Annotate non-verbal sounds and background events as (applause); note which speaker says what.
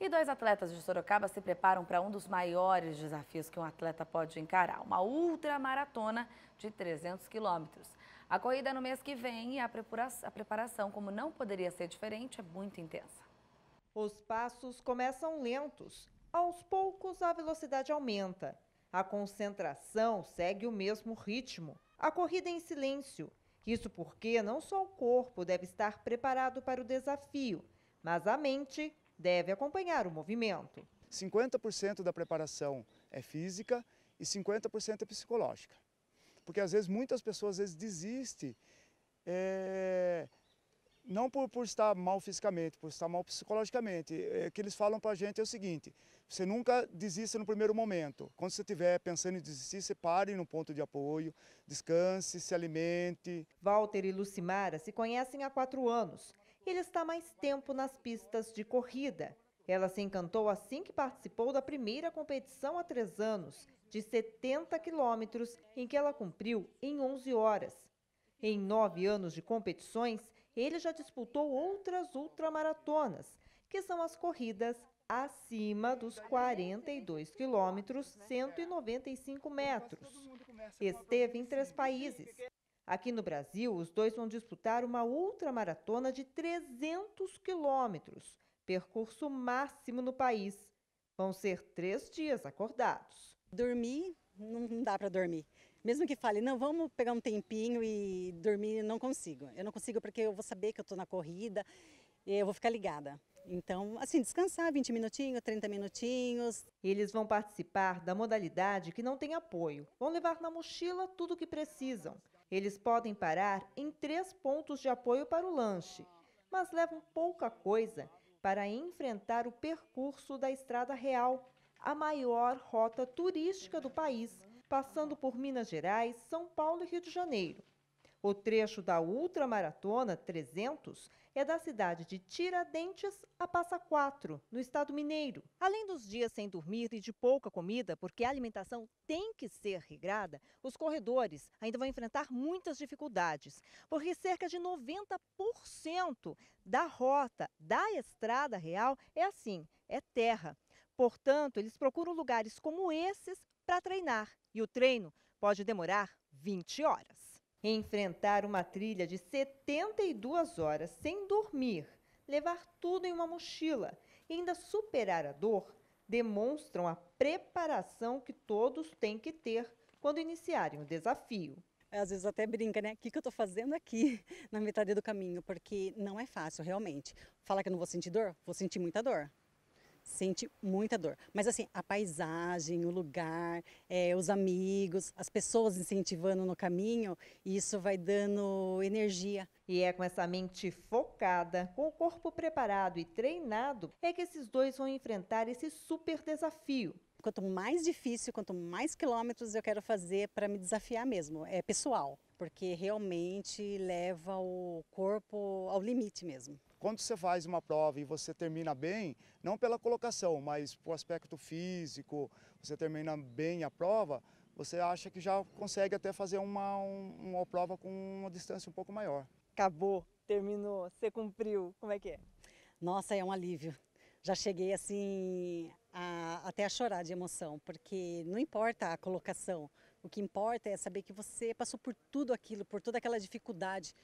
Speaker 1: E dois atletas de Sorocaba se preparam para um dos maiores desafios que um atleta pode encarar, uma ultramaratona de 300 quilômetros. A corrida no mês que vem e a preparação, como não poderia ser diferente, é muito intensa. Os passos começam lentos. Aos poucos, a velocidade aumenta. A concentração segue o mesmo ritmo. A corrida é em silêncio. Isso porque não só o corpo deve estar preparado para o desafio, mas a mente deve
Speaker 2: acompanhar o movimento. 50% da preparação é física e 50% é psicológica. Porque às vezes muitas pessoas às vezes desistem, é, não por, por estar mal fisicamente, por estar mal psicologicamente. É, o que eles falam para a gente é o seguinte, você nunca desista no primeiro momento. Quando você estiver pensando em desistir, você pare no ponto de apoio, descanse, se alimente. Walter e
Speaker 1: Lucimara se conhecem há quatro anos ele está mais tempo nas pistas de corrida. Ela se encantou assim que participou da primeira competição há três anos, de 70 quilômetros, em que ela cumpriu em 11 horas. Em nove anos de competições, ele já disputou outras ultramaratonas, que são as corridas acima dos 42 quilômetros, 195 metros. Esteve em três países, Aqui no Brasil, os dois vão disputar uma ultramaratona de 300 quilômetros, percurso
Speaker 3: máximo no país. Vão ser três dias acordados. Dormir, não dá para dormir. Mesmo que fale, não, vamos pegar um tempinho e dormir, não consigo. Eu não consigo porque eu vou saber que eu estou na corrida, e eu vou ficar ligada. Então, assim, descansar 20 minutinhos, 30 minutinhos. Eles vão participar da modalidade que não tem
Speaker 1: apoio. Vão levar na mochila tudo o que precisam. Eles podem parar em três pontos de apoio para o lanche, mas levam pouca coisa para enfrentar o percurso da Estrada Real, a maior rota turística do país, passando por Minas Gerais, São Paulo e Rio de Janeiro. O trecho da ultramaratona 300 é da cidade de Tiradentes a Passa Quatro, no estado mineiro. Além dos dias sem dormir e de pouca comida, porque a alimentação tem que ser regrada, os corredores ainda vão enfrentar muitas dificuldades, porque cerca de 90% da rota da estrada real é assim, é terra. Portanto, eles procuram lugares como esses para treinar, e o treino pode demorar 20 horas. Enfrentar uma trilha de 72 horas sem dormir, levar tudo em uma mochila e ainda superar a dor demonstram a preparação que todos têm que
Speaker 3: ter quando iniciarem o desafio. Às vezes até brinca, né? O que, que eu estou fazendo aqui (laughs) na metade do caminho? Porque não é fácil, realmente. Falar que eu não vou sentir dor? Vou sentir muita dor sente muita dor. Mas assim, a paisagem, o lugar, é, os amigos, as pessoas incentivando no caminho, isso vai dando energia. E é com essa mente focada, com o corpo preparado e treinado, é que esses dois vão enfrentar esse super desafio. Quanto mais difícil, quanto mais quilômetros eu quero fazer para me desafiar mesmo, é pessoal, porque realmente leva
Speaker 2: o corpo ao limite mesmo. Quando você faz uma prova e você termina bem, não pela colocação, mas por aspecto físico, você termina bem a prova, você acha que já consegue até fazer uma, uma prova com uma distância um pouco maior. Acabou, terminou, você cumpriu, como é que é? Nossa, é um alívio. Já
Speaker 3: cheguei assim a, até a chorar de emoção, porque não importa a colocação, o que importa é saber que você passou por tudo aquilo, por toda aquela dificuldade,